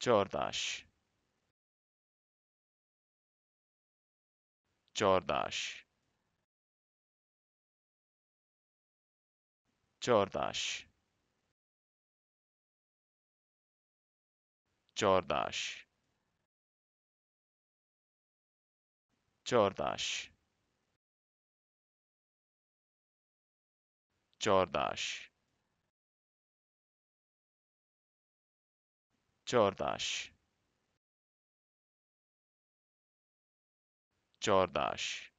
چورداش، چورداش، چورداش، چورداش، چورداش، چورداش. چورداش چورداش